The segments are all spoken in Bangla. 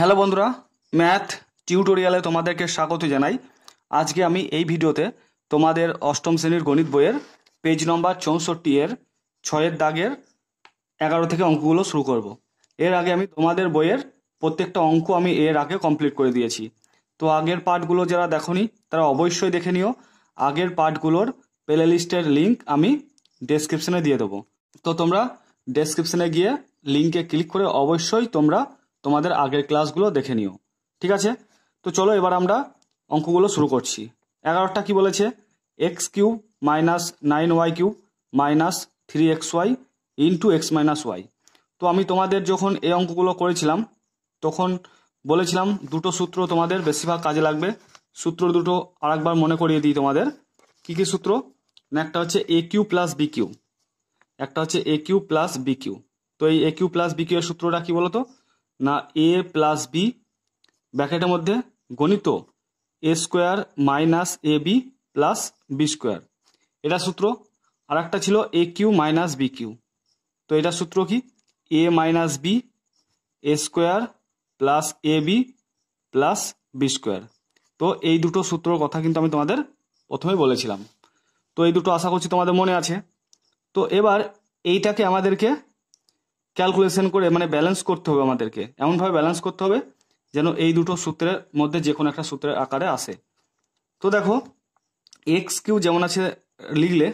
হ্যালো বন্ধুরা ম্যাথ টিউটোরিয়ালে তোমাদেরকে স্বাগত জানাই আজকে আমি এই ভিডিওতে তোমাদের অষ্টম শ্রেণীর গণিত বইয়ের পেজ নম্বর চৌষট্টি এর ছয়ের দাগের এগারো থেকে অঙ্কগুলো শুরু করব। এর আগে আমি তোমাদের বইয়ের প্রত্যেকটা অঙ্ক আমি এর আগে কমপ্লিট করে দিয়েছি তো আগের পার্টগুলো যারা দেখনি তারা অবশ্যই দেখে নিও আগের পার্টগুলোর প্লে লিস্টের লিঙ্ক আমি ডেসক্রিপশনে দিয়ে দেবো তো তোমরা ডেসক্রিপশনে গিয়ে লিঙ্কে ক্লিক করে অবশ্যই তোমরা তোমাদের আগের ক্লাসগুলো দেখে নিও ঠিক আছে তো চলো এবার আমরা অঙ্কগুলো শুরু করছি এগারোটা কি বলেছে X cube minus nine Y cube minus three X Y into x minus Y তো আমি তোমাদের যখন এই অঙ্কগুলো করেছিলাম তখন বলেছিলাম দুটো সূত্র তোমাদের বেশিরভাগ কাজে লাগবে সূত্র দুটো আরেকবার মনে করিয়ে দিই তোমাদের কি কি সূত্র না একটা হচ্ছে এ কিউ প্লাস বি কিউ একটা হচ্ছে এ কিউ প্লাস বি কিউ তো এই A cube plus B cube এর সূত্রটা কি বলতো না এ প্লাস বি ব্যাখ্যাটার মধ্যে গণিত A square minus A B plus B square এটা সূত্র আর একটা ছিল A cube minus B cube তো এটা সূত্র কি এ minus B A square plus A B plus B square তো এই দুটো সূত্রর কথা কিন্তু আমি তোমাদের প্রথমে বলেছিলাম তো এই দুটো আশা করছি তোমাদের মনে আছে তো এবার এইটাকে আমাদেরকে ক্যালকুলেশন করে মানে ব্যালেন্স করতে হবে আমাদেরকে এমনভাবে ব্যালেন্স করতে হবে যেন এই দুটো সূত্রের মধ্যে যে কোনো একটা সূত্রের আকারে আসে তো দেখো এক্স কিউ যেমন আছে লিখলে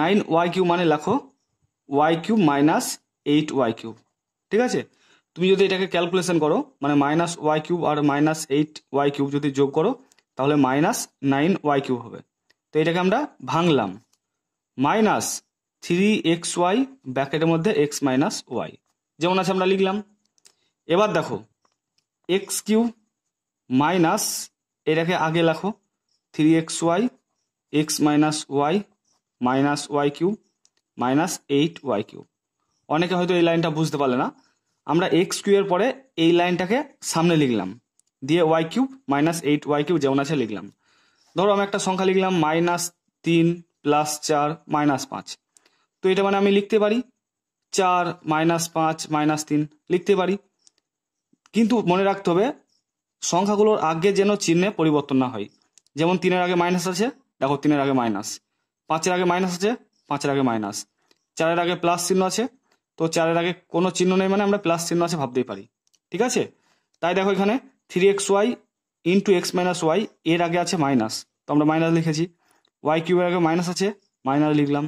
নাইন ওয়াই কিউ মানে লেখো Y cube minus eight Y cube ঠিক আছে তুমি যদি এটাকে ক্যালকুলেশন করো মানে মাইনাস ওয়াই কিউব আর মাইনাস এইট ওয়াই কিউব যদি যোগ করো তাহলে মাইনাস নাইন ওয়াই কিউব হবে তো এটাকে আমরা ভাঙলাম মাইনাস থ্রি এক্স ওয়াই ব্যাকেটের মধ্যে এক্স মাইনাস ওয়াই যেমন আছে আমরা লিখলাম এবার দেখো এক্স কিউ মাইনাস এটাকে আগে লেখো three X Y X minus Y minus Y cube minus eight Y cube অনেকে হয়তো এই লাইনটা বুঝতে পারলে না আমরা এক্স কিউয়ের পরে এই লাইনটাকে সামনে লিখলাম দিয়ে Y cube minus eight Y cube যেমন আছে লিখলাম ধরো আমি একটা সংখ্যা লিখলাম মাইনাস তিন প্লাস চার মাইনাস পাঁচ তো এটা মানে আমি লিখতে পারি চার মাইনাস পাঁচ মাইনাস তিন লিখতে পারি কিন্তু মনে রাখতে হবে সংখ্যাগুলোর আগে যেন চিহ্নে পরিবর্তন না হয় যেমন তিনের আগে মাইনাস আছে দেখো তিনের আগে মাইনাস পাঁচের আগে মাইনাস আছে পাঁচের আগে মাইনাস চারের আগে প্লাস চিহ্ন আছে তো চারের আগে কোনো চিহ্ন নেই মানে আমরা প্লাস চিহ্ন আছে ভাবতেই পারি ঠিক আছে তাই দেখো এখানে three X Y into x minus Y এর আগে আছে মাইনাস তো আমরা মাইনাস লিখেছি ওয়াই কিউবের আগে মাইনাস আছে মাইনাস লিখলাম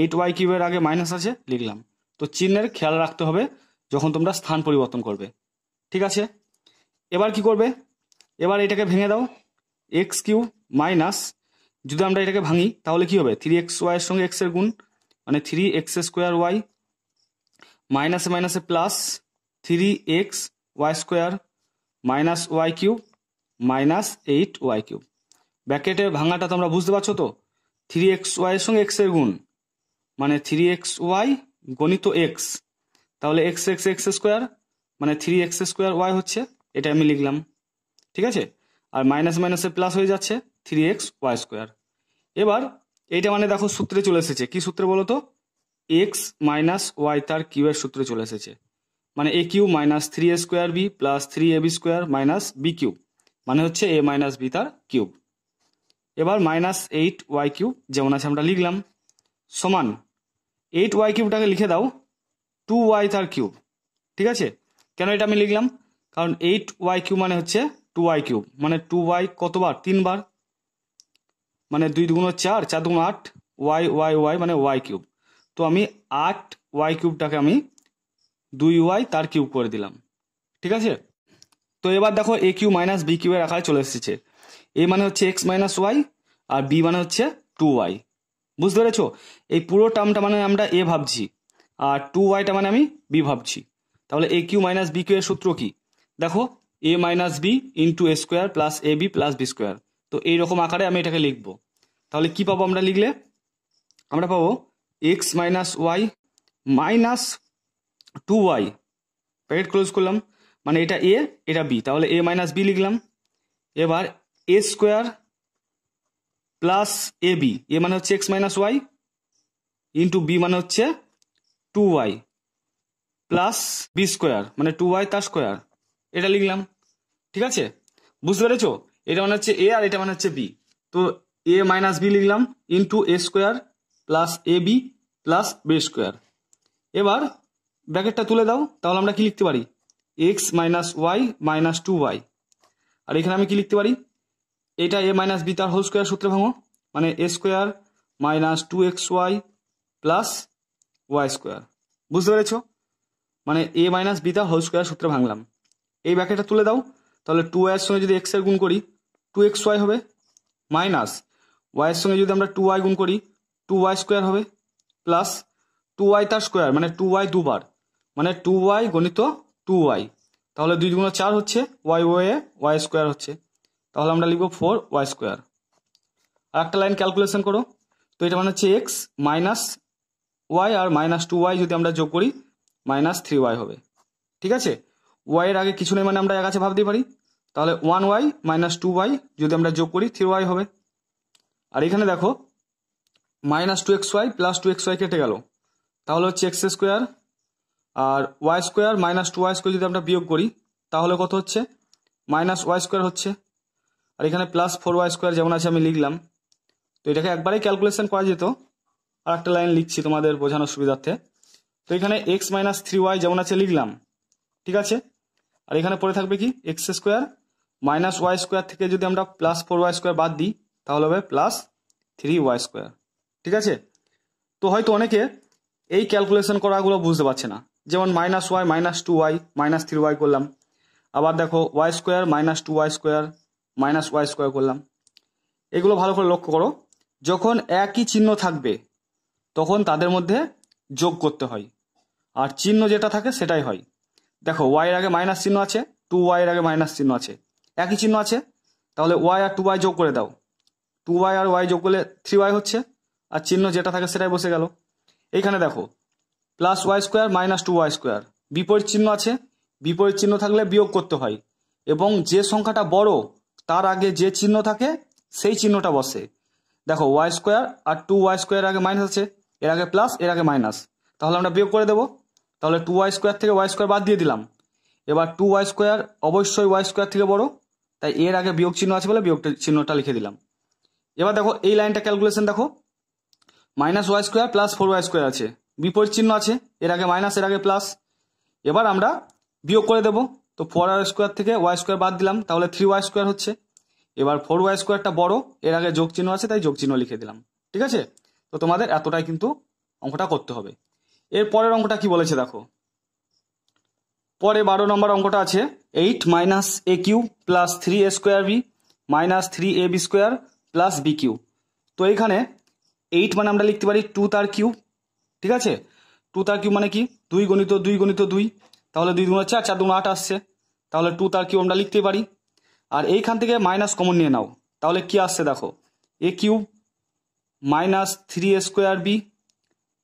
এইট ওয়াই কিউবের আগে মাইনাস আছে লিখলাম তো চিহ্নের খেয়াল রাখতে হবে যখন তোমরা স্থান পরিবর্তন করবে ঠিক আছে এবার কি করবে এবার এটাকে ভেঙে দাও এক্স কিউ মাইনাস যদি আমরা এটাকে ভাঙি তাহলে কি হবে থ্রি এক্স ওয়াইয়ের সঙ্গে এক্সের গুণ মানে থ্রি এক্স স্কোয়ার ওয়াই মাইনাসে মাইনাসে plus three X Y square minus Y cube minus eight Y cube ব্যাকেটের ভাঙাটা তোমরা বুঝতে পারছো তো থ্রি এক্স ওয়াইয়ের সঙ্গে এক্সের গুণ মানে থ্রি এক্স ওয়াই গণিত এক্স তাহলে এক্স এক্স এক্স স্কোয়ার মানে থ্রি এক্স স্কোয়ার ওয়াই হচ্ছে এটা আমি লিখলাম ঠিক আছে আর মাইনাস মাইনাসের প্লাস হয়ে যাচ্ছে থ্রি এক্স ওয়াই স্কোয়ার এবার এইটা মানে দেখো সূত্রে চলে এসেছে কি সূত্রে বলো তো এক্স মাইনাস ওয়াই তার কিউয়ের সূত্রে চলে এসেছে মানে A cube minus three A square B plus three A B square minus B cube মানে হচ্ছে এ মাইনাস বি তার কিউব এবার মাইনাস এইট ওয়াই কিউব যেমন আছে আমরা লিখলাম সমান এইট ওয়াই কিউবটাকে লিখে দাও টু ওয়াই তার কিউব ঠিক আছে কেন এটা আমি লিখলাম কারণ এইট ওয়াই কিউব মানে হচ্ছে টু ওয়াই কিউব মানে টু ওয়াই কতবার তিনবার মানে দুই দুগুণ চার চার দুগুণ আট ওয়াই ওয়াই ওয়াই মানে ওয়াই কিউব তো আমি আট ওয়াই কিউবটাকে আমি দুই ওয়াই তার কিউব করে দিলাম ঠিক আছে তো এবার দেখো এ কিউ মাইনাস বি কিউবের আকারে চলে এসেছে এ মানে হচ্ছে এক্স মাইনাস ওয়াই আর বি মানে হচ্ছে টু ওয়াই বুঝতে পেরেছো এই পুরো টার্মটা মানে আমরা এ ভাবছি আর টু ওয়াইটা মানে আমি বি ভাবছি তাহলে এ কিউ মাইনাস বি কিউ এর সূত্র কি দেখো A minus B into A square plus A B plus B square তো এইরকম আকারে আমি এটাকে লিখব তাহলে কি পাবো আমরা লিখলে আমরা পাবো X minus Y minus two Y bracket close করলাম মানে এটা এ এটা বি তাহলে এ মাইনাস বি লিখলাম এবার A square plus A B এ মানে হচ্ছে X minus Y into B মানে হচ্ছে two Y plus B square মানে টু ওয়াই তার স্কোয়ার এটা লিখলাম ঠিক আছে বুঝতে পেরেছো এটা মানে হচ্ছে এ আর এটা মানে হচ্ছে বি তো এ মাইনাস বি লিখলাম into A square plus A B plus B square এবার ব্যাকেটটা তুলে দাও তাহলে আমরা কি লিখতে পারি X minus Y minus two Y আর এখানে আমি কি লিখতে পারি এটা এ মাইনাস বি তার হোল স্কোয়ার সূত্রে ভাঙো মানে A square minus two X Y plus Y square বুঝতে পেরেছ মানে এ মাইনাস বি তার হোল স্কোয়ার সূত্রে ভাঙলাম এই ব্যাকেটটা তুলে দাও তাহলে টু ওয়াইয়ের সঙ্গে যদি এক্স এর গুণ করি টু এক্স ওয়াই হবে মাইনাস ওয়াইয়ের সঙ্গে যদি আমরা টু ওয়াই গুণ করি টু ওয়াই স্কোয়ার হবে প্লাস টু ওয়াই তার স্কোয়ার মানে টু ওয়াই দুবার মানে টু ওয়াই গণিত টু ওয়াই তাহলে দুই গুণ চার হচ্ছে ওয়াই ওয়ে ওয়াই স্কোয়ার হচ্ছে তাহলে আমরা লিখবো ফোর ওয়াই স্কোয়ার আর একটা লাইন ক্যালকুলেশন করো তো এটা মানে হচ্ছে এক্স মাইনাস ওয়াই আর মাইনাস টু ওয়াই যদি আমরা যোগ করি মাইনাস থ্রি ওয়াই হবে ঠিক আছে ওয়াইয়ের আগে কিছু নেই মানে আমরা এক কাছে ভাবতে পারি তাহলে one Y minus two Y যদি আমরা যোগ করি থ্রি ওয়াই হবে আর এখানে দেখো minus two X Y plus two X Y কেটে গেল তাহলে হচ্ছে এক্স স্কোয়ার আর Y square minus two Y square যদি আমরা বিয়োগ করি তাহলে কত হচ্ছে মাইনাস ওয়াই স্কোয়ার হচ্ছে আর এখানে প্লাস ফোর ওয়াই স্কোয়ার যেমন আছে আমি লিখলাম তো এটাকে একবারেই ক্যালকুলেশন করা যেত আর একটা লাইন লিখছি তোমাদের বোঝানোর সুবিধার্থে তো এখানে এক্স মাইনাস থ্রি ওয়াই যেমন আছে লিখলাম ঠিক আছে আর এখানে পড়ে থাকবে কি X square minus Y square থেকে যদি আমরা প্লাস ফোর ওয়াই স্কোয়ার বাদ দিই তাহলে হবে প্লাস থ্রি ওয়াই স্কোয়ার ঠিক আছে তো হয়তো অনেকে এই ক্যালকুলেশন করাগুলো বুঝতে পারছে না যেমন minus Y minus two Y minus three Y করলাম আবার দেখো Y square minus two Y square minus Y square করলাম এগুলো ভালো করে লক্ষ্য করো যখন একই চিহ্ন থাকবে তখন তাদের মধ্যে যোগ করতে হয় আর চিহ্ন যেটা থাকে সেটাই হয় দেখো ওয়াইয়ের আগে মাইনাস চিহ্ন আছে টু ওয়াইয়ের আগে মাইনাস চিহ্ন আছে একই চিহ্ন আছে তাহলে ওয়াই আর টু ওয়াই যোগ করে দাও টু ওয়াই আর ওয়াই যোগ করলে থ্রি ওয়াই হচ্ছে আর চিহ্ন যেটা থাকে সেটাই বসে গেল এইখানে দেখো plus Y square minus two Y square বিপরীত চিহ্ন আছে বিপরীত চিহ্ন থাকলে বিয়োগ করতে হয় এবং যে সংখ্যাটা বড় তার আগে যে চিহ্ন থাকে সেই চিহ্নটা বসে দেখো ওয়াই স্কোয়ার আর টু ওয়াই স্কোয়ার আগে মাইনাস আছে এর আগে প্লাস এর আগে মাইনাস তাহলে আমরা বিয়োগ করে দেবো তাহলে টু ওয়াই স্কোয়ার থেকে ওয়াই স্কোয়ার বাদ দিয়ে দিলাম এবার টু ওয়াই স্কোয়ার অবশ্যই ওয়াই স্কোয়ার থেকে বড় তাই এর আগে বিয়োগ চিহ্ন আছে বলে বিয়োগ চিহ্নটা লিখে দিলাম এবার দেখো এই লাইনটা ক্যালকুলেশন দেখো minus Y square plus four Y square আছে বিপরীত চিহ্ন আছে এর আগে মাইনাস এর আগে প্লাস এবার আমরা বিয়োগ করে দেবো তো ফোর আর স্কোয়ার থেকে ওয়াই স্কোয়ার বাদ দিলাম তাহলে থ্রি ওয়াই স্কোয়ার হচ্ছে এবার ফোর ওয়াই স্কোয়ারটা বড় এর আগে যোগ চিহ্ন আছে তাই যোগ চিহ্ন লিখে দিলাম ঠিক আছে তো তোমাদের এতটাই কিন্তু অঙ্কটা করতে হবে এর পরের অঙ্কটা কি বলেছে দেখো পরে বারো নম্বর অঙ্কটা আছে eight minus A cube plus three A square B minus three A B square plus B cube তো এইখানে এইট মানে আমরা লিখতে পারি টু তার কিউ ঠিক আছে টু তার কিউ মানে কি দুই গণিত দুই গণিত দুই তাহলে দুই দুগুণে চার চার দুগুণ আট আসছে তাহলে টু তার কিউব আমরা লিখতে পারি আর এইখান থেকে মাইনাস কমন নিয়ে নাও তাহলে কি আসছে দেখো A cube minus three A square B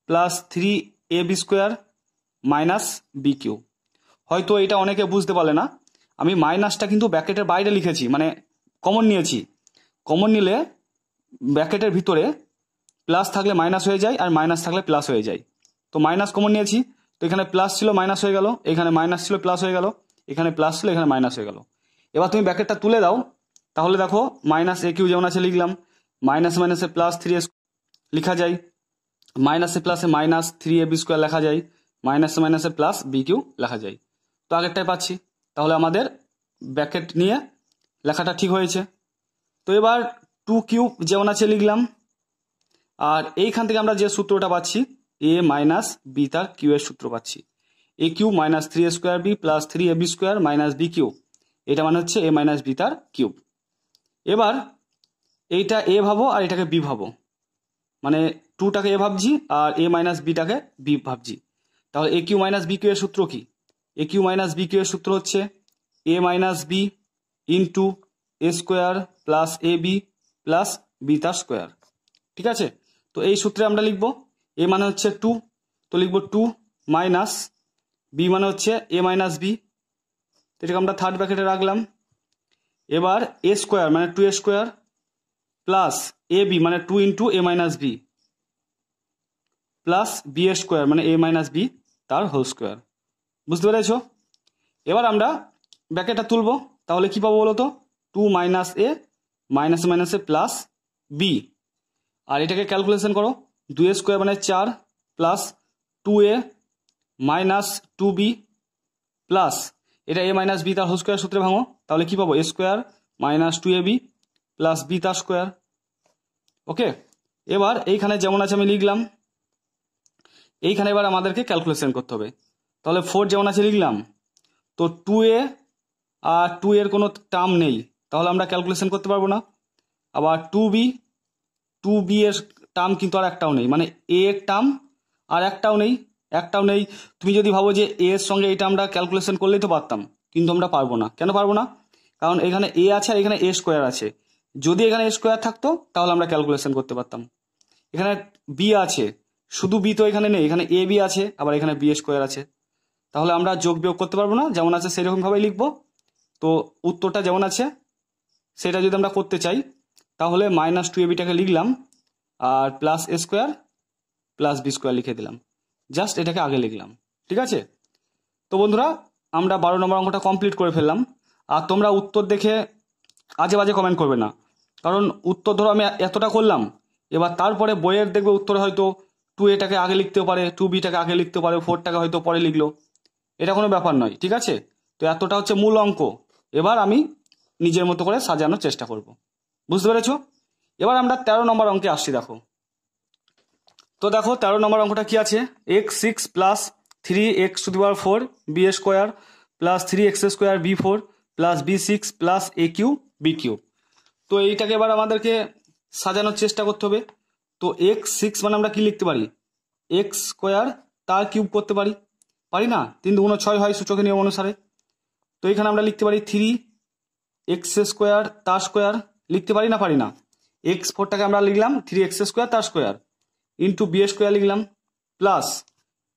plus three A B square minus B cube হয়তো এটা অনেকে বুঝতে পারে না আমি মাইনাসটা কিন্তু ব্যাকেটের বাইরে লিখেছি মানে কমন নিয়েছি কমন নিলে ব্যাকেটের ভিতরে প্লাস থাকলে মাইনাস হয়ে যায় আর মাইনাস থাকলে প্লাস হয়ে যায় তো মাইনাস কমন নিয়েছি তো এখানে প্লাস ছিল মাইনাস হয়ে গেল এখানে মাইনাস ছিল প্লাস হয়ে গেল এখানে প্লাস ছিল এখানে মাইনাস হয়ে গেল এবার তুমি ব্যাকেটটা তুলে দাও তাহলে দেখো মাইনাস এ কিউ যেমন আছে লিখলাম মাইনাস মাইনাসে প্লাস থ্রি এ লেখা যায় মাইনাসে প্লাসে minus three A B square লেখা যায় মাইনাসে মাইনাসে প্লাস বি কিউ লেখা যায় তো আগেরটাই পাচ্ছি তাহলে আমাদের ব্যাকেট নিয়ে লেখাটা ঠিক হয়েছে তো এবার টু কিউব যেমন আছে লিখলাম আর এইখান থেকে আমরা যে সূত্রটা পাচ্ছি এ মাইনাস বি তার কিউ এর সূত্র পাচ্ছি A cube minus three square B plus three A B square minus B cube এটা মানে হচ্ছে এ মাইনাস বি তার কিউব এবার এইটা এ ভাবো আর এটাকে বি ভাবো মানে টুটাকে এ ভাবছি আর এ মাইনাস বিটাকে বি ভাবছি তাহলে এ কিউ মাইনাস বি কিউ এর সূত্র কি A cube minus B cube এর সূত্র হচ্ছে এ minus B into A square plus A B plus B তার স্কোয়ার ঠিক আছে তো এই সূত্রে আমরা লিখবো এ মানে হচ্ছে টু তো লিখবো টু মাইনাস বি মানে হচ্ছে এ মাইনাস বি এটাকে আমরা থার্ড ব্র্যাকেটে রাখলাম এবার এ স্কোয়ার মানে two A square plus A B মানে two into A minus B plus B A square মানে এ মাইনাস বি তার হোল স্কোয়ার বুঝতে পেরেছ এবার আমরা ব্র্যাকেটটা তুলব তাহলে কি পাবো বলো তো two minus A minus minus A plus B আর এটাকে ক্যালকুলেশন করো দুই স্কোয়ার মানে চার plus two A minus two B plus এটা এ মাইনাস বি তার হোল স্কোয়ার সূত্রে ভাঙো তাহলে কি পাবো A square minus two A B plus B তার স্কোয়ার ওকে এবার এইখানে যেমন আছে আমি লিখলাম এইখানে এবার আমাদেরকে ক্যালকুলেশন করতে হবে তাহলে ফোর যেমন আছে লিখলাম তো টু এ আর টু এর কোনো টার্ম নেই তাহলে আমরা ক্যালকুলেশন করতে পারবো না আবার টু বি টু বি এর টার্ম কিন্তু আর একটাও নেই মানে এ এর টার্ম আর একটাও নেই একটাও নেই তুমি যদি ভাবো যে এ এর সঙ্গে এটা আমরা ক্যালকুলেশন করলেই তো পারতাম কিন্তু আমরা পারবো না কেন পারবো না কারণ এখানে এ আছে আর এখানে এ স্কোয়ার আছে যদি এখানে এ স্কোয়ার থাকতো তাহলে আমরা ক্যালকুলেশন করতে পারতাম এখানে বি আছে শুধু বি তো এখানে নেই এখানে এ বি আছে আবার এখানে বি স্কোয়ার আছে তাহলে আমরা যোগ বিয়োগ করতে পারবো না যেমন আছে সেরকমভাবেই লিখবো তো উত্তরটা যেমন আছে সেটা যদি আমরা করতে চাই তাহলে মাইনাস টু এবিটাকে লিখলাম আর প্লাস এ স্কোয়ার প্লাস বি স্কোয়ার লিখে দিলাম জাস্ট এটাকে আগে লিখলাম ঠিক আছে তো বন্ধুরা আমরা বারো নম্বর অঙ্কটা কমপ্লিট করে ফেললাম আর তোমরা উত্তর দেখে আজে বাজে কমেন্ট করবে না কারণ উত্তর ধরো আমি এতটা করলাম এবার তারপরে বইয়ের দেখবে উত্তরে হয়তো টু এটাকে আগে লিখতে পারে টু বিটাকে আগে লিখতে পারে ফোরটাকে হয়তো পরে লিখলো এটা কোনো ব্যাপার নয় ঠিক আছে তো এতটা হচ্ছে মূল অঙ্ক এবার আমি নিজের মতো করে সাজানোর চেষ্টা করব বুঝতে পেরেছো এবার আমরা তেরো নম্বর অঙ্কে আসছি দেখো তো দেখো তেরো নম্বর অঙ্কটা কি আছে X six plus three X to the power four B square plus three x square B four plus B six plus A cube B cube তো এইটাকে এবার আমাদেরকে সাজানোর চেষ্টা করতে হবে তো এক্স সিক্স মানে আমরা কি লিখতে পারি এক্স স্কোয়ার তার কিউব করতে পারি পারি না তিন দুগুণ ছয় হয় সূচকের নিয়ম অনুসারে তো এখানে আমরা লিখতে পারি থ্রি এক্স স্কোয়ার তার স্কোয়ার লিখতে পারি না পারি না এক্স ফোরটাকে আমরা লিখলাম থ্রি এক্স স্কোয়ার তার স্কোয়ার ইন্টু বি স্কোয়ার লিখলাম plus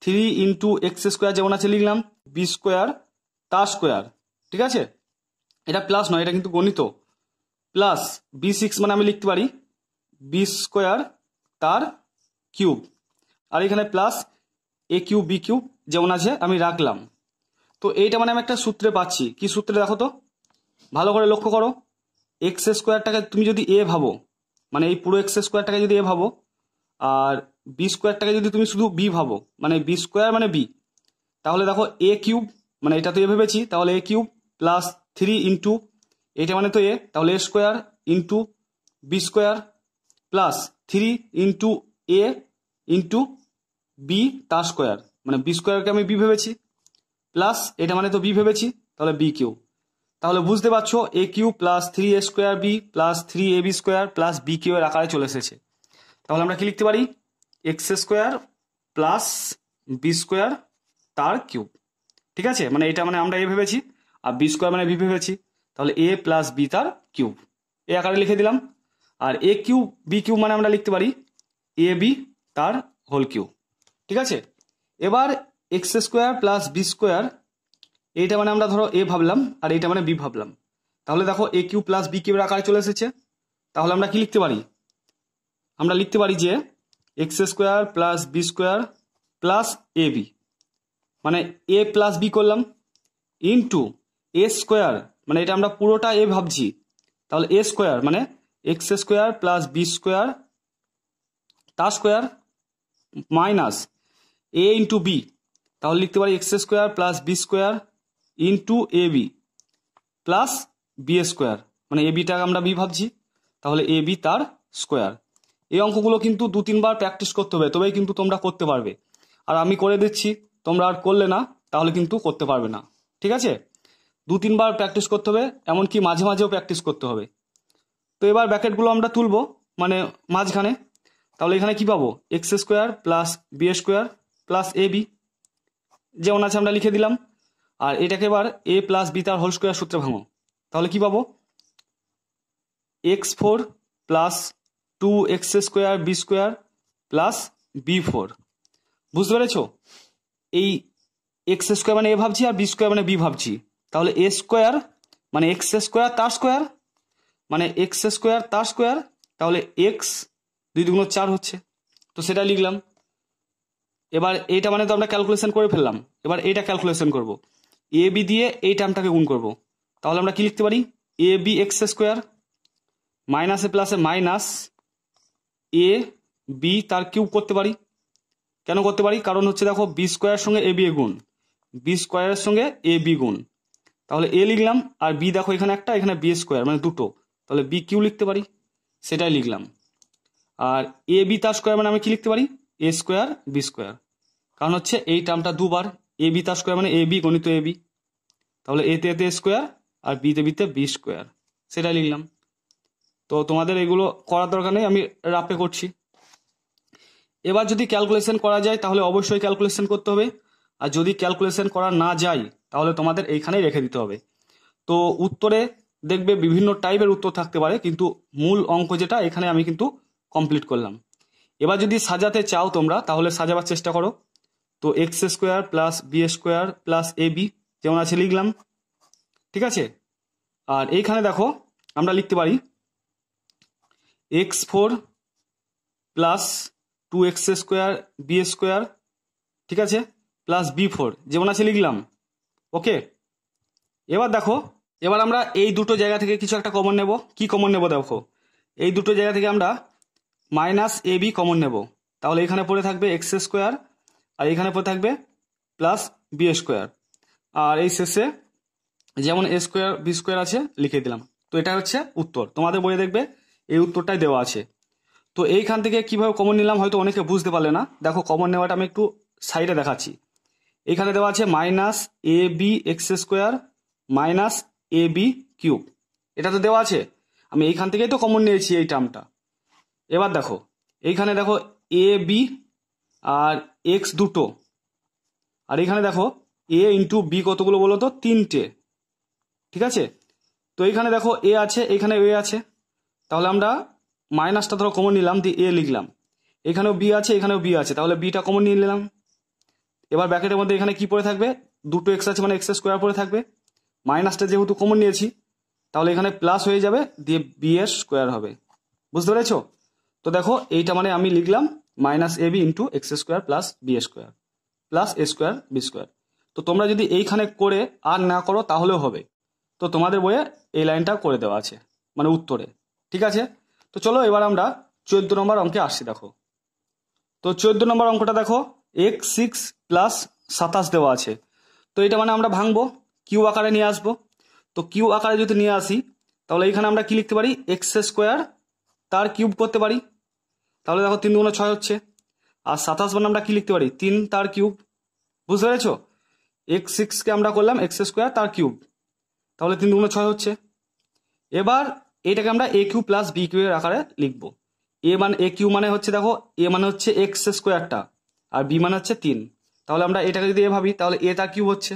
three into x square যেমন আছে লিখলাম বি স্কোয়ার তার স্কোয়ার ঠিক আছে এটা প্লাস নয় এটা কিন্তু গণিত প্লাস বি সিক্স মানে আমি লিখতে পারি বি স্কোয়ার তার কিউব আর এখানে plus A cube B cube যেমন আছে আমি রাখলাম তো এইটা মানে আমি একটা সূত্রে পাচ্ছি কি সূত্রে দেখো তো ভালো করে লক্ষ্য করো এক্স স্কোয়ারটাকে তুমি যদি এ ভাবো মানে এই পুরো এক্স স্কোয়ারটাকে যদি এ ভাবো আর বি স্কোয়ারটাকে যদি তুমি শুধু বি ভাবো মানে বি স্কোয়ার মানে বি তাহলে দেখো এ কিউব মানে এটা তো এ ভেবেছি তাহলে A cube plus three into এটা মানে তো এ তাহলে এ square into B square plus three into A into B তার স্কোয়ার মানে বি স্কোয়ারকে আমি বি ভেবেছি প্লাস এটা মানে তো বি ভেবেছি তাহলে বি কিউব তাহলে বুঝতে পারছো a cube plus three A square B plus three A B square plus B cube এর আকারে চলে এসেছে তাহলে আমরা কি লিখতে পারি x square plus B square তার কিউব ঠিক আছে মানে এটা মানে আমরা এ ভেবেছি আর বি স্কোয়ার মানে বি ভেবেছি তাহলে এ প্লাস বি তার কিউব এ আকারে লিখে দিলাম আর এ কিউ বি কিউ মানে আমরা লিখতে পারি এ বি তার হোল কিউ ঠিক আছে এবার x square plus B square এইটা মানে আমরা ধরো এ ভাবলাম আর এইটা মানে বি ভাবলাম তাহলে দেখো এ কিউ প্লাস বি কিউর আকারে চলে এসেছে তাহলে আমরা কি লিখতে পারি আমরা লিখতে পারি যে x square plus B square plus A B মানে এ প্লাস বি করলাম ইন্টু এ স্কোয়ার মানে এটা আমরা পুরোটা এ ভাবছি তাহলে এ স্কোয়ার মানে x square plus B square তার square minus a into b তাহলে লিখতে পারি x square plus B square into a B plus B square মানে এ বিটাকে আমরা বি ভাবছি তাহলে এ বি তার স্কোয়ার এই অঙ্কগুলো কিন্তু দু তিনবার প্র্যাকটিস করতে হবে তবেই কিন্তু তোমরা করতে পারবে আর আমি করে দিচ্ছি তোমরা আর করলে না তাহলে কিন্তু করতে পারবে না ঠিক আছে দু তিনবার প্র্যাকটিস করতে হবে এমনকি মাঝে মাঝেও প্র্যাকটিস করতে হবে তো এবার ব্যাকেটগুলো আমরা তুলবো মানে মাঝখানে তাহলে এখানে কি পাবো x square plus B square plus এ বি যেমন আছে আমরা লিখে দিলাম আর এটাকে এবার এ প্লাস বি তার হোল স্কোয়ার সূত্রে ভাঙো তাহলে কি পাবো x four plus two x square b square plus b four বুঝতে পেরেছ এই এক্স স্কোয়ার মানে এ ভাবছি আর বি স্কোয়ার মানে বি ভাবছি তাহলে এ স্কোয়ার মানে এক্স স্কোয়ার তার স্কোয়ার মানে এক্স স্কোয়ার তার স্কোয়ার তাহলে এক্স দুই দুগুণ চার হচ্ছে তো সেটা লিখলাম এবার এটা মানে তো আমরা ক্যালকুলেশন করে ফেললাম এবার এটা ক্যালকুলেশন করবো এ বি দিয়ে এই টার্মটাকে গুণ করব তাহলে আমরা কি লিখতে পারি এ বি এক্স স্কোয়ার মাইনাসে প্লাসে মাইনাস এ বি তার কিউব করতে পারি কেন করতে পারি কারণ হচ্ছে দেখো বি স্কোয়ারের সঙ্গে এ বি এ গুণ বি স্কোয়ারের সঙ্গে এ বি গুণ তাহলে এ লিখলাম আর বি দেখো এখানে একটা এখানে বি স্কোয়ার মানে দুটো তাহলে বি কিউ লিখতে পারি সেটাই লিখলাম আর এ বি তার স্কোয়ার মানে আমি কি লিখতে পারি এ স্কোয়ার বি স্কোয়ার কারণ হচ্ছে এই টার্মটা দুবার এ বি তা স্কোয়ার মানে এ বি গণিত এ বি তাহলে এতে তে স্কোয়ার আর বিতে বিতে বি স্কোয়ার সেটা লিখলাম তো তোমাদের এগুলো করার দরকার নেই আমি রাপে করছি এবার যদি ক্যালকুলেশন করা যায় তাহলে অবশ্যই ক্যালকুলেশন করতে হবে আর যদি ক্যালকুলেশন করা না যায় তাহলে তোমাদের এইখানেই রেখে দিতে হবে তো উত্তরে দেখবে বিভিন্ন টাইপের উত্তর থাকতে পারে কিন্তু মূল অঙ্ক যেটা এখানে আমি কিন্তু কমপ্লিট করলাম এবার যদি সাজাতে চাও তোমরা তাহলে সাজাবার চেষ্টা করো তো x square plus B square plus এ বি যেমন আছে লিখলাম ঠিক আছে আর এইখানে দেখো আমরা লিখতে পারি x four plus two x square b square ঠিক আছে প্লাস বি ফোর যেমন আছে লিখলাম ওকে এবার দেখো এবার আমরা এই দুটো জায়গা থেকে কিছু একটা কমন নেব কি কমন নেব দেখো এই দুটো জায়গা থেকে আমরা মাইনাস এ বি কমন নেব তাহলে এখানে পড়ে থাকবে এক্স স্কোয়ার আর এখানে পরে থাকবে প্লাস বি স্কোয়ার আর এই শেষে যেমন এ স্কোয়ার বি স্কোয়ার আছে লিখে দিলাম তো এটা হচ্ছে উত্তর তোমাদের বইয়ে দেখবে এই উত্তরটাই দেওয়া আছে তো এইখান থেকে কিভাবে কমন নিলাম হয়তো অনেকে বুঝতে পারলে না দেখো কমন নেওয়াটা আমি একটু সাইডে দেখাচ্ছি এখানে দেওয়া আছে মাইনাস এ বি এক্স স্কোয়ার মাইনাস এ বি কিউব এটা তো দেওয়া আছে আমি এইখান থেকেই তো কমন নিয়েছি এই টার্মটা এবার দেখো এইখানে দেখো এ বি আর এক্স দুটো আর এখানে দেখো এ ইন্টু বি কতগুলো বলো তো তিনটে ঠিক আছে তো এখানে দেখো এ আছে এখানে এ আছে তাহলে আমরা মাইনাসটা ধরো কমন নিলাম দিয়ে এ লিখলাম এখানেও বি আছে এখানেও বি আছে তাহলে বিটা কমন নিয়ে নিলাম এবার ব্যাকেটের মধ্যে এখানে কি পড়ে থাকবে দুটো এক্স আছে মানে এক্স স্কোয়ার পরে থাকবে মাইনাসটা যেহেতু কমন নিয়েছি তাহলে এখানে প্লাস হয়ে যাবে দিয়ে বি এর স্কোয়ার হবে বুঝতে পেরেছ তো দেখো এইটা মানে আমি লিখলাম মাইনাস এ b into x square plus B square plus এ স্কোয়ার বি স্কোয়ার তো তোমরা যদি এইখানে করে আর না করো তাহলেও হবে তো তোমাদের বইয়ে এই লাইনটা করে দেওয়া আছে মানে উত্তরে ঠিক আছে তো চলো এবার আমরা চোদ্দ নম্বর অঙ্কে আসছি দেখো তো চোদ্দ নম্বর অঙ্কটা দেখো এক্স সিক্স প্লাস সাতাশ দেওয়া আছে তো এটা মানে আমরা ভাঙবো কিউ আকারে নিয়ে আসবো তো কিউ আকারে যদি নিয়ে আসি তাহলে এইখানে আমরা কি লিখতে পারি এক্স স্কোয়ার তার কিউব করতে পারি তাহলে দেখো তিন দুগুণে ছয় হচ্ছে আর সাতাশ বান আমরা কি লিখতে পারি তিন তার কিউব বুঝতে পেরেছো এক্স সিক্সকে আমরা করলাম এক্স স্কোয়ার তার কিউব তাহলে তিন দুগুণে ছয় হচ্ছে এবার এটাকে আমরা a cube plus B cube এর আকারে লিখব এ মানে এ কিউ মানে হচ্ছে দেখো এ মানে হচ্ছে এক্স স্কোয়ারটা আর বি মানে হচ্ছে তিন তাহলে আমরা এটাকে যদি এ ভাবি তাহলে এ তার কিউব হচ্ছে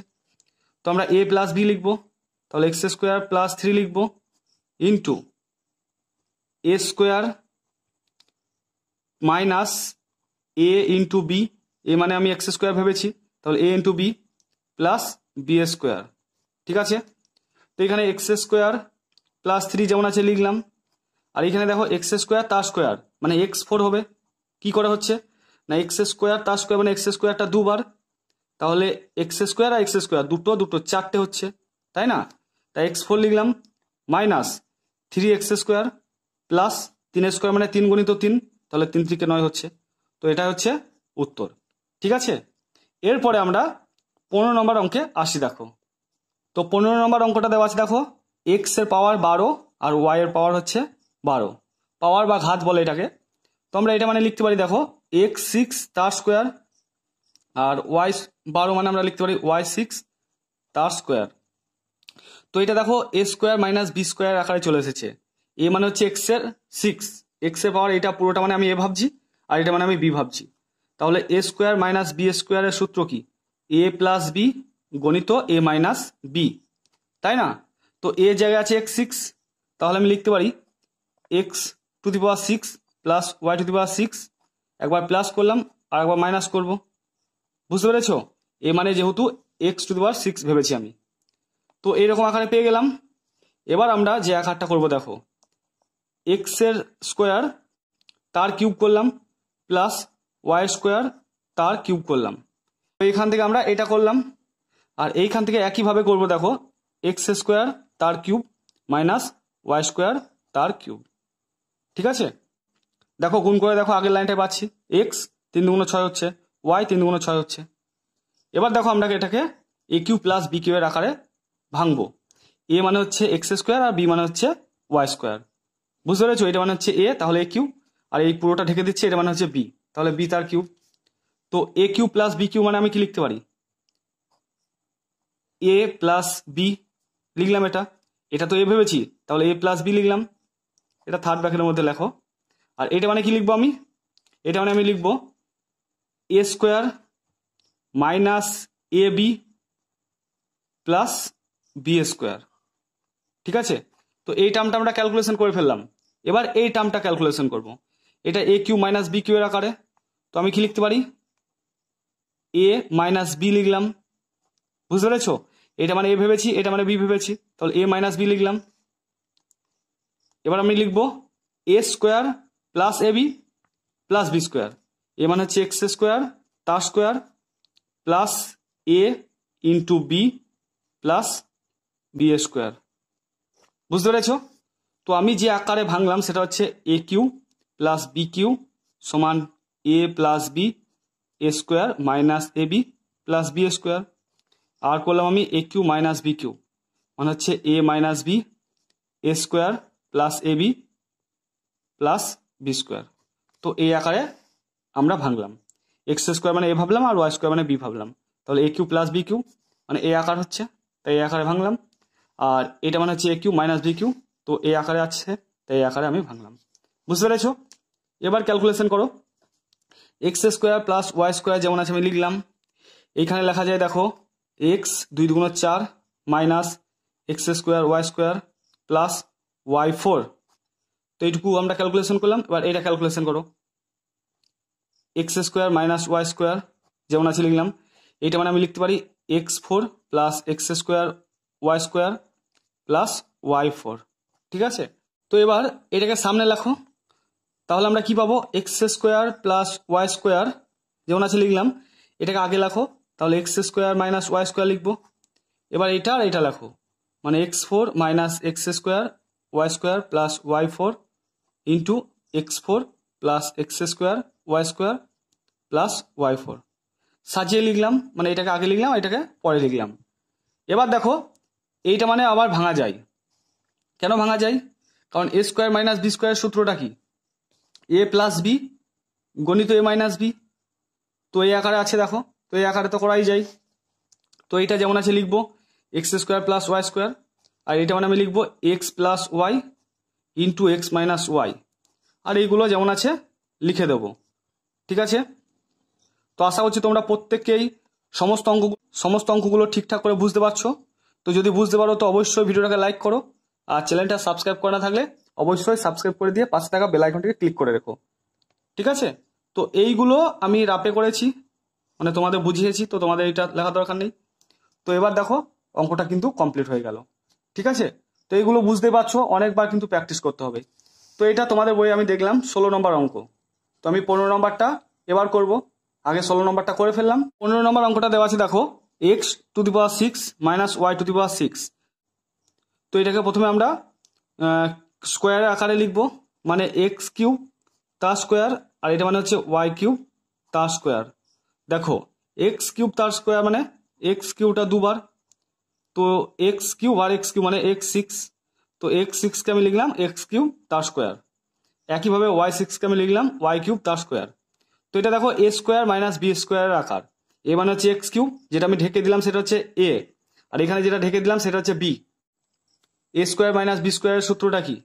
তো আমরা এ প্লাস বি লিখব তাহলে এক্স স্কোয়ার প্লাস থ্রি লিখব into A square minus a into b এ মানে আমি এক্স স্কোয়ার ভেবেছি তাহলে a into b plus B square ঠিক আছে তো এখানে এক্স স্কোয়ার প্লাস থ্রি যেমন আছে লিখলাম আর এখানে দেখো এক্স স্কোয়ার তার স্কোয়ার মানে এক্স ফোর হবে কি করা হচ্ছে না এক্স স্কোয়ার তার স্কোয়ার মানে এক্স স্কোয়ারটা দুবার তাহলে এক্স স্কোয়ার আর এক্স স্কোয়ার দুটো দুটো চারটে হচ্ছে তাই না তাই এক্স ফোর লিখলাম minus three x square plus তিন স্কোয়ার মানে তিন গণিত তিন তাহলে তিন থেকে নয় হচ্ছে তো এটা হচ্ছে উত্তর ঠিক আছে এরপরে আমরা পনেরো নম্বর অঙ্কে আসি দেখো তো পনেরো নম্বর অঙ্কটা দেওয়া আছে দেখো এক্স এর পাওয়ার বারো আর ওয়াই এর পাওয়ার হচ্ছে বারো পাওয়ার বা ঘাত বলে এটাকে তো আমরা এটা মানে লিখতে পারি দেখো এক্স সিক্স তার স্কোয়ার আর ওয়াই বারো মানে আমরা লিখতে পারি ওয়াই সিক্স তার স্কোয়ার তো এটা দেখো a square minus b square আকারে চলে এসেছে এ মানে হচ্ছে এক্স এর সিক্স এক্স এ পাওয়ার এটা পুরোটা মানে আমি এ ভাবছি আর এটা মানে আমি বি ভাবছি তাহলে এ স্কোয়ার মাইনাস বি স্কোয়ারের সূত্র কি এ প্লাস বি গণিত এ মাইনাস বি তাই না তো এ জায়গায় আছে এক্স সিক্স তাহলে আমি লিখতে পারি x to the power six plus y to the power six একবার প্লাস করলাম আর একবার মাইনাস করব বুঝতে পেরেছ এ মানে যেহেতু x to the power six ভেবেছি আমি তো এইরকম আকারে পেয়ে গেলাম এবার আমরা যে আকারটা করব দেখো এক্সের স্কোয়ার তার কিউব করলাম প্লাস ওয়াই স্কোয়ার তার কিউব করলাম তো এখান থেকে আমরা এটা করলাম আর এইখান থেকে একইভাবে করব দেখো এক্স স্কোয়ার তার কিউব মাইনাস ওয়াই স্কোয়ার তার কিউব ঠিক আছে দেখো গুণ করে দেখো আগের লাইনটা পাচ্ছি এক্স তিন দুগুণ ছয় হচ্ছে ওয়াই তিন দুগুণ ছয় হচ্ছে এবার দেখো আমরা এটাকে a cube plus B cube এর আকারে ভাঙবো এ মানে হচ্ছে এক্স স্কোয়ার আর বি মানে হচ্ছে ওয়াই স্কোয়ার বুঝতে পেরেছো এটা মানে হচ্ছে এ তাহলে এ কিউ আর এই পুরোটা ঢেকে দিচ্ছে এটা মানে হচ্ছে বি তাহলে বি তার কিউ তো a cube plus B cube মানে আমি কি লিখতে পারি এ প্লাস বি লিখলাম এটা এটা তো এ ভেবেছি তাহলে এ প্লাস বি লিখলাম এটা থার্ড ব্যাকের মধ্যে লেখো আর এটা মানে কি লিখবো আমি এটা মানে আমি লিখব a square minus A B plus B square ঠিক আছে তো এই টার্মটা আমরা ক্যালকুলেশন করে ফেললাম এবার এই টার্মটা ক্যালকুলেশন করব এটা a cube minus B cube এর আকারে তো আমি কি লিখতে পারি এ মাইনাস বি লিখলাম বুঝতে পেরেছ এটা মানে এ ভেবেছি এটা মানে বি ভেবেছি তাহলে এ মাইনাস বি লিখলাম এবার আমি লিখব a square plus A B plus B square a মানে হচ্ছে এক্স স্কোয়ার তার square plus a into b plus B square বুঝতে পেরেছ তো আমি যে আকারে ভাঙলাম সেটা হচ্ছে এ কিউ প্লাস বি কিউ সমান a plus B A square minus A B plus B square আর করলাম আমি a cube minus B cube মানে হচ্ছে এ minus B A square plus A B plus B square তো এই আকারে আমরা ভাঙলাম এক্স স্কোয়ার মানে এ ভাবলাম আর ওয়াই স্কোয়ার মানে বি ভাবলাম তাহলে এ কিউ প্লাস বি কিউ মানে এ আকার হচ্ছে তাই এ আকারে ভাঙলাম আর এটা মানে হচ্ছে এ কিউ মাইনাস বি কিউ তো এই আকারে আছে তাই এই আকারে আমি ভাঙলাম বুঝতে পেরেছ এবার ক্যালকুলেশন করো x square plus Y square যেমন আছে আমি লিখলাম এইখানে লেখা যায় দেখো এক্স দুই দুগুণ চার minus x square y square plus y four তো এইটুকু আমরা ক্যালকুলেশন করলাম এবার এটা ক্যালকুলেশন করো x square minus Y square যেমন আছে লিখলাম এটা মানে আমি লিখতে পারি x four plus x square y square plus y four ঠিক আছে তো এবার এটাকে সামনে লেখো তাহলে আমরা কি পাবো x square plus Y square যেমন আছে লিখলাম এটাকে আগে লেখো তাহলে x square minus Y square লিখবো এবার এটা আর এটা লেখো মানে x four minus x square y square plus y four into x four plus x square y square plus y four সাজিয়ে লিখলাম মানে এটাকে আগে লিখলাম এটাকে পরে লিখলাম এবার দেখো এইটা মানে আবার ভাঙা যায় কেন ভাঙা যায় কারণ a square minus b square সূত্রটা কি এ প্লাস বি গণিত এ মাইনাস বি তো এই আকারে আছে দেখো তো এই আকারে তো করাই যায় তো এইটা যেমন আছে লিখবো x square plus Y square আর এটা মানে আমি লিখবো x plus y into x minus Y আর এইগুলো যেমন আছে লিখে দেবো ঠিক আছে তো আশা করছি তোমরা প্রত্যেককেই সমস্ত অঙ্ক সমস্ত অঙ্কগুলো ঠিকঠাক করে বুঝতে পারছো তো যদি বুঝতে পারো তো অবশ্যই ভিডিওটাকে লাইক করো আর চ্যানেলটা সাবস্ক্রাইব করা না থাকলে অবশ্যই সাবস্ক্রাইব করে দিয়ে পাশে থাকা বেল ক্লিক করে রেখো ঠিক আছে তো এইগুলো আমি রাপে করেছি মানে তোমাদের বুঝিয়েছি তো তোমাদের এটা লেখা দরকার নেই তো এবার দেখো অঙ্কটা কিন্তু কমপ্লিট হয়ে গেল ঠিক আছে তো এইগুলো বুঝতে পারছো অনেকবার কিন্তু প্র্যাকটিস করতে হবে তো এটা তোমাদের বই আমি দেখলাম ষোলো নম্বর অঙ্ক তো আমি পনেরো নম্বরটা এবার করব আগে ষোলো নম্বরটা করে ফেললাম পনেরো নম্বর অঙ্কটা দেওয়া আছে দেখো x to the power six minus y to the power six তো এটাকে প্রথমে আমরা স্কোয়ারের আকারে লিখব মানে এক্স কিউব তার স্কোয়ার আর এটা মানে হচ্ছে ওয়াই কিউব তার স্কোয়ার দেখো এক্স কিউব তার স্কোয়ার মানে এক্স কিউটা দুবার তো এক্স কিউব আর এক্স কিউ মানে এক্স সিক্স তো এক্স সিক্সকে আমি লিখলাম এক্স কিউব তার স্কোয়ার একইভাবে ওয়াই সিক্সকে আমি লিখলাম ওয়াই কিউব তার স্কোয়ার তো এটা দেখো এ স্কোয়ার মাইনাস বি স্কোয়ারের আকার এ মানে হচ্ছে এক্স কিউ যেটা আমি ঢেকে দিলাম সেটা হচ্ছে এ আর এখানে যেটা ঢেকে দিলাম সেটা হচ্ছে বি এ স্কোয়ার মাইনাস বি স্কোয়ারের সূত্রটা কি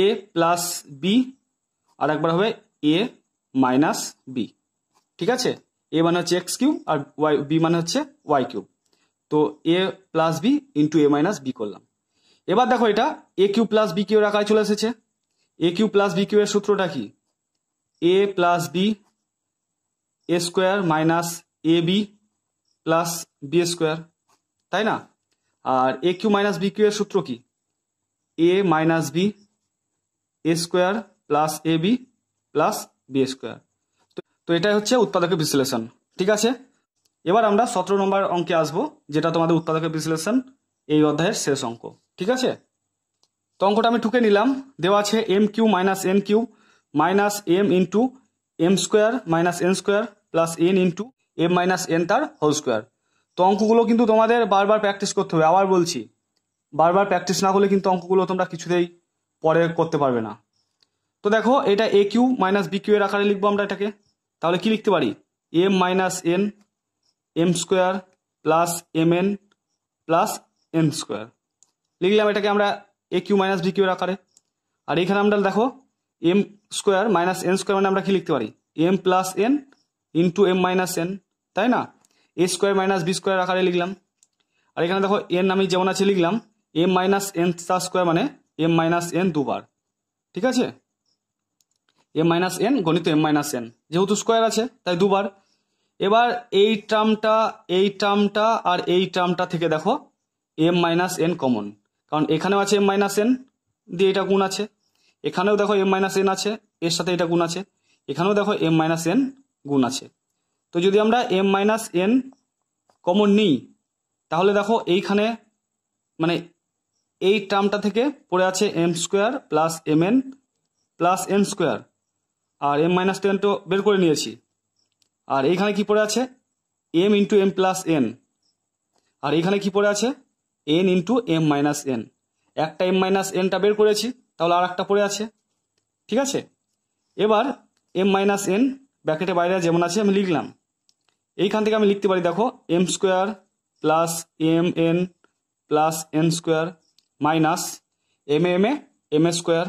এ প্লাস বি আর একবার হবে এ মাইনাস বি ঠিক আছে এ মানে হচ্ছে এক্স কিউ আর ওয়াই বি মানে হচ্ছে ওয়াই কিউ তো a plus b into A minus b করলাম এবার দেখো এটা a cube plus B cube রাখায় চলে এসেছে a cube plus B cube এর সূত্রটা কি a plus B A square minus A B plus B square তাই না আর a cube minus B cube এর সূত্র কি এ minus B A square plus A B plus B square তো এটাই হচ্ছে উৎপাদকের বিশ্লেষণ ঠিক আছে এবার আমরা সতেরো নম্বর অঙ্কে আসব যেটা তোমাদের উৎপাদকের বিশ্লেষণ এই অধ্যায়ের শেষ অঙ্ক ঠিক আছে তো অঙ্কটা আমি ঠুকে নিলাম দেওয়া আছে m cube minus n cube minus m into m square minus n square plus n into M minus n তার হোল স্কোয়ার তো অঙ্কগুলো কিন্তু তোমাদের বারবার প্র্যাকটিস করতে হবে আবার বলছি বারবার প্র্যাকটিস না হলে কিন্তু অঙ্কগুলো তোমরা কিছুতেই পরে করতে পারবে না তো দেখো এটা a cube minus B cube এর আকারে লিখবো আমরা এটাকে তাহলে কি লিখতে পারি m minus n m square plus m n plus m square লিখলাম এটাকে আমরা a cube minus B cube এর আকারে আর এখানে আমরা দেখো m square minus n square মানে আমরা কি লিখতে পারি m plus n into M minus n তাই না a square minus b square আকারে লিখলাম আর এখানে দেখো এন আমি যেমন আছে লিখলাম এম মাইনাস এন তার স্কোয়ার মানে এম মাইনাস এন দুবার ঠিক আছে এম মাইনাস এন গণিত এম মাইনাস এন যেহেতু স্কোয়ার আছে তাই দুবার এবার এই টার্মটা এই টার্মটা আর এই টার্মটা থেকে দেখো এম মাইনাস এন কমন কারণ এখানেও আছে এম মাইনাস এন দিয়ে এটা গুণ আছে এখানেও দেখো এম মাইনাস এন আছে এর সাথে এটা গুণ আছে এখানেও দেখো এম মাইনাস এন গুণ আছে তো যদি আমরা এম মাইনাস এন কমন নিই তাহলে দেখো এইখানে মানে এই টার্মটা থেকে পড়ে আছে m square plus m n plus n square আর এম মাইনাস টেন তো বের করে নিয়েছি আর এইখানে কি পড়ে আছে m into m plus n আর এইখানে কি পড়ে আছে n into M minus n একটা এম মাইনাস এনটা বের করেছি তাহলে আর একটা পড়ে আছে ঠিক আছে এবার এম মাইনাস এন ব্র্যাকেটের বাইরে যেমন আছে আমি লিখলাম এইখান থেকে আমি লিখতে পারি দেখো m square plus m n plus n square minus m m a m a square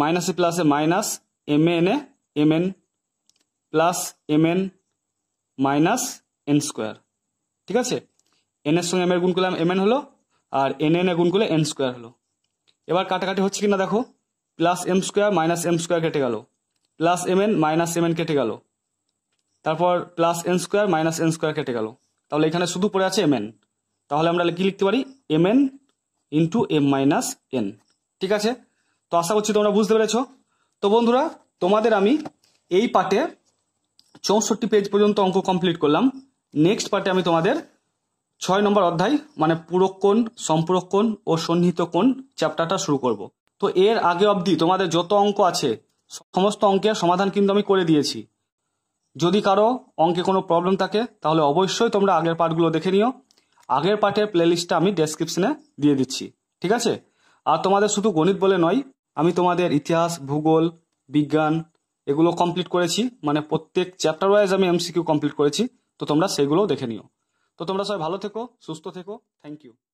মাইনাসে প্লাসে minus m n a m n plus m n minus n square ঠিক আছে এন এর সঙ্গে এম এর গুণ করলাম এম এন হলো আর এন এন এ গুণ করলে এন স্কোয়ার হলো এবার কাটাকাটি হচ্ছে কিনা দেখো plus m square minus m square কেটে গেল plus m n minus m n কেটে গেল তারপর plus n square minus n square কেটে গেল তাহলে এখানে শুধু পড়ে আছে এম এন তাহলে আমরা কি লিখতে পারি M N into M minus N ঠিক আছে তো আশা করছি তোমরা বুঝতে পেরেছ তো বন্ধুরা তোমাদের আমি এই পার্টে চৌষট্টি পেজ পর্যন্ত অঙ্ক কমপ্লিট করলাম নেক্সট পার্টে আমি তোমাদের ছয় নম্বর অধ্যায় মানে কোণ সম্পূরক কোণ ও সন্নিহিত কোণ চ্যাপ্টারটা শুরু করব তো এর আগে অবধি তোমাদের যত অঙ্ক আছে সমস্ত অঙ্কের সমাধান কিন্তু আমি করে দিয়েছি যদি কারো অঙ্কে কোনো প্রবলেম থাকে তাহলে অবশ্যই তোমরা আগের পার্টগুলো দেখে নিও আগের পার্টের প্লেলিস্টটা আমি ডেসক্রিপশনে দিয়ে দিচ্ছি ঠিক আছে আর তোমাদের শুধু গণিত বলে নয় আমি তোমাদের ইতিহাস ভূগোল বিজ্ঞান এগুলো কমপ্লিট করেছি মানে প্রত্যেক চ্যাপ্টার ওয়াইজ আমি এমসিকিউ কমপ্লিট করেছি তো তোমরা সেগুলোও দেখে নিও তো তোমরা সবাই ভালো থেকো সুস্থ থেকো থ্যাংক ইউ